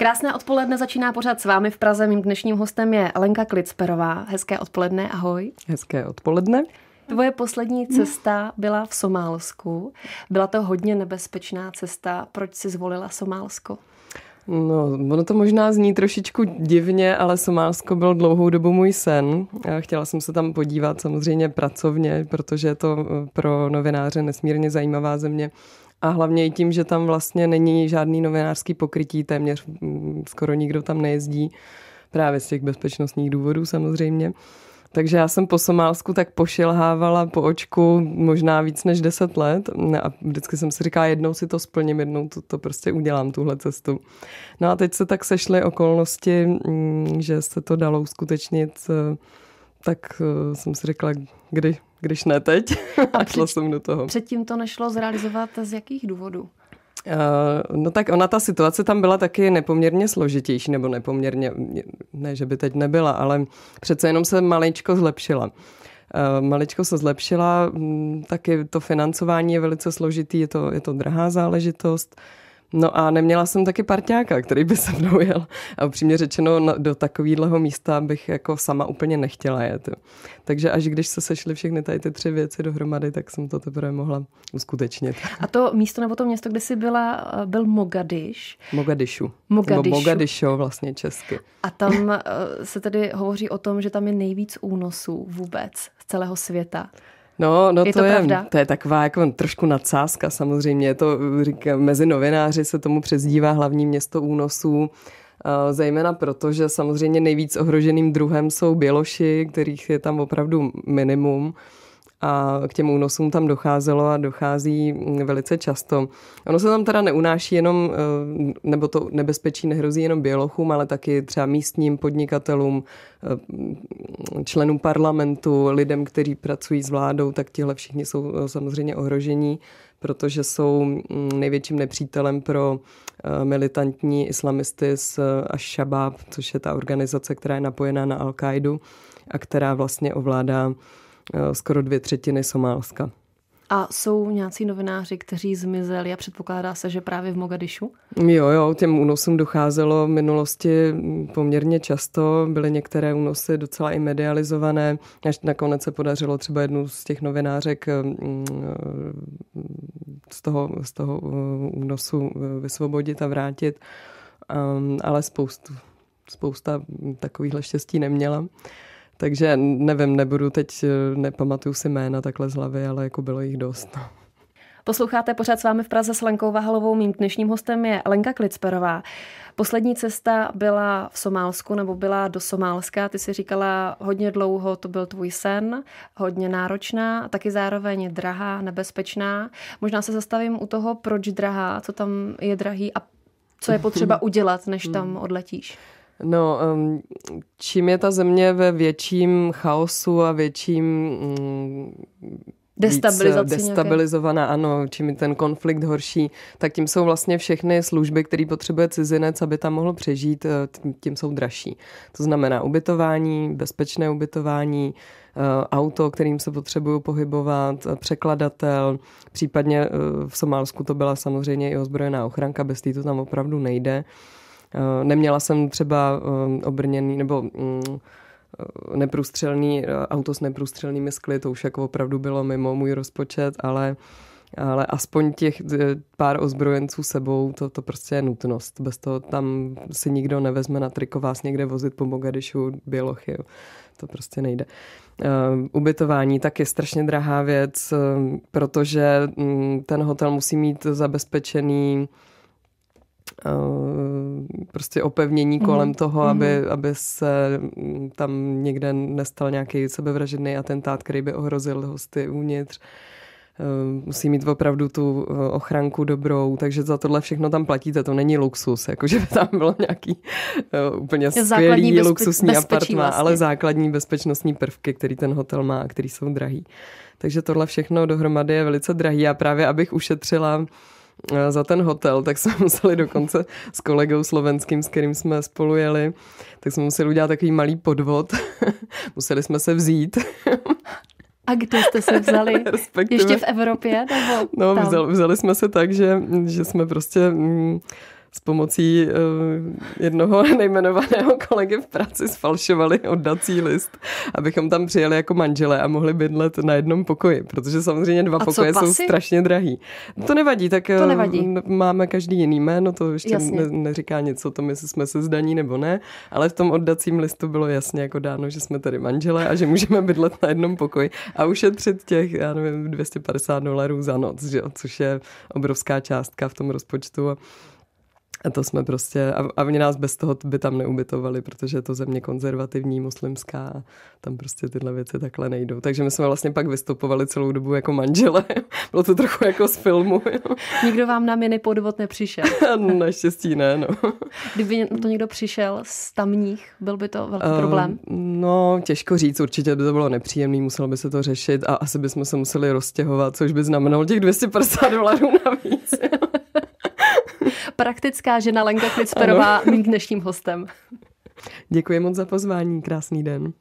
Krásné odpoledne začíná pořád s vámi v Praze. Mým dnešním hostem je Lenka Klicperová. Hezké odpoledne, ahoj. Hezké odpoledne. Tvoje poslední cesta byla v Somálsku. Byla to hodně nebezpečná cesta. Proč jsi zvolila Somálsko? No, ono to možná zní trošičku divně, ale Somálsko byl dlouhou dobu můj sen. Chtěla jsem se tam podívat samozřejmě pracovně, protože je to eh, pro novináře nesmírně zajímavá země a hlavně i tím, že tam vlastně není žádný novinářský pokrytí, téměř mm, skoro nikdo tam nejezdí, právě z těch bezpečnostních důvodů samozřejmě. Takže já jsem po Somálsku tak pošilhávala po očku možná víc než 10 let a vždycky jsem si říkala, jednou si to splním, jednou to, to prostě udělám, tuhle cestu. No a teď se tak sešly okolnosti, mm, že se to dalo uskutečnit eh, tak uh, jsem si řekla, kdy, když ne teď. A šla jsem do toho. Předtím to nešlo zrealizovat z jakých důvodů? Eh, no tak ona, ta situace tam byla taky nepoměrně složitější, nebo nepoměrně, ne, že by teď nebyla, ale přece jenom se maličko zlepšila. Eh, maličko se zlepšila, mm, taky to financování je velice složitý, je to, je to drahá záležitost. No a neměla jsem taky parťáka, který by se mnou jel. A upřímně řečeno, do takového místa bych jako sama úplně nechtěla jet. Takže až když se sešly všechny tady ty tři věci dohromady, tak jsem to teprve mohla uskutečnit. A to místo nebo to město, kde jsi byla, eh, byl Mogadiš? Mogadišu. Mogadišu. Nebo Mogadišo vlastně česky. A tam eh, se tedy hovoří o tom, že tam je nejvíc únosů vůbec z celého světa. No, no je to, to, je, pravda? to je taková jako trošku nadsázka samozřejmě. To říkám, mezi novináři se tomu přezdívá hlavní město únosů. Eh, zejména proto, že samozřejmě nejvíc ohroženým druhem jsou běloši, kterých je tam opravdu minimum a k těm únosům tam docházelo a dochází mm, velice často. Ono se tam teda neunáší jenom, eh, nebo to nebezpečí nehrozí jenom bělochům, ale taky třeba místním podnikatelům, eh, členům parlamentu, lidem, kteří pracují s vládou, tak tihle všichni jsou eh, samozřejmě ohrožení, protože jsou mm, největším nepřítelem pro militantní islamisty z Ash-Shabaab, což je ta organizace, která je napojená na Al-Qaidu a která vlastně ovládá Eh, skoro dvě třetiny Somálska. A jsou nějací novináři, kteří zmizeli a předpokládá se, že právě v Mogadišu? Jo, jo, těm únosům docházelo v minulosti mm, poměrně často. Byly některé únosy docela i medializované. Až nakonec se podařilo třeba jednu z těch novinářek eh, mm, eh, z toho, z toho únosu vysvobodit a vrátit. Ehm, ale spoustu, spousta takových štěstí neměla. Takže nevím, nebudu teď, eh, nepamatuju si jména takhle z hlavy, ale jako bylo jich dost. No. Posloucháte pořád s vámi v Praze s Lenkou Vahalovou. Mým dnešním hostem je Lenka Klicperová. Poslední cesta byla v Somálsku, nebo byla do Somálska. Ty si říkala, hodně dlouho to byl tvůj sen, hodně náročná, a taky zároveň drahá, nebezpečná. Možná se zastavím u toho, proč drahá, co tam je drahý a co je potřeba udělat, než tam hmm. odletíš. No, čím je ta země ve větším chaosu a větším mm, Destabilizace destabilizovaná, ano, čím je ten konflikt horší, tak tím jsou vlastně všechny služby, které potřebuje cizinec, aby tam mohl přežít, eh, tím jsou dražší. To znamená ubytování, bezpečné ubytování, eh, auto, kterým se potřebuju pohybovat, eh, překladatel, případně v Somálsku to byla samozřejmě i ozbrojená ochranka, bez té to tam opravdu nejde. Eh, neměla jsem třeba eh, obrněný nebo mm, eh, neprůstřelný, auto s neprůstřelnými skly, to už jako opravdu bylo mimo můj rozpočet, ale ale aspoň těch pár ozbrojenců sebou, to, to prostě je nutnost. Bez toho tam si nikdo nevezme na triko vás někde vozit po Mogadišu, Bělochy, to prostě nejde. Uh, ubytování tak je strašně drahá věc, protože mm, ten hotel musí mít zabezpečený Eh, prostě opevnění kolem mm-hmm. toho, aby, mhm. aby se mm, tam někde nestal nějaký sebevražedný atentát, který by ohrozil hosty uvnitř. Eh, musí mít opravdu tu eh, ochranku dobrou, takže za tohle všechno tam platíte, to není luxus, jakože by tam bylo nějaký úplně skvělý bezpe- luxusní apartma, vlastně. ale základní bezpečnostní prvky, který ten hotel má který jsou drahý. Takže tohle všechno dohromady je velice drahý a právě abych ušetřila Eh, za ten hotel, tak jsme museli dokonce s kolegou slovenským, s kterým jsme spolu jeli, tak jsme museli udělat takový malý podvod. museli jsme se vzít. A kde jste se vzali? Respektive. Ještě v Evropě? Nebo no, tam? Vzali, vzali jsme se tak, že, že jsme prostě... Mm, s pomocí eh, jednoho nejmenovaného kolegy v práci sfalšovali oddací list, abychom tam přijeli jako manželé a mohli bydlet na jednom pokoji, protože samozřejmě dva a pokoje co, jsou strašně drahý. To nevadí, tak to nevadí. Eh, máme každý jiný jméno, to ještě ne, neříká něco o tom, jestli jsme se zdaní nebo ne, ale v tom oddacím listu bylo jasně jako dáno, že jsme tady manželé a že můžeme bydlet na jednom pokoji a ušetřit těch, já nevím, 250 dolarů za noc, že, což je obrovská částka v tom rozpočtu. A to jsme prostě, a, a mě nás bez toho by tam neubytovali, protože je to země konzervativní, muslimská, a tam prostě tyhle věci takhle nejdou. Takže my jsme vlastně pak vystupovali celou dobu jako manžele. Bylo to trochu jako z filmu. Jo. Nikdo vám na mini podvod nepřišel. No, naštěstí ne, no. Kdyby to někdo přišel z tamních, byl by to velký ehm, problém? Uh, no, těžko říct, určitě by to bylo nepříjemné, muselo by se to řešit a asi bychom se museli rozstěhovat, což by znamenalo těch 250 dolarů navíc. Jo praktická žena Lenka Klicperová, mým dnešním hostem. Děkuji moc za pozvání, krásný den.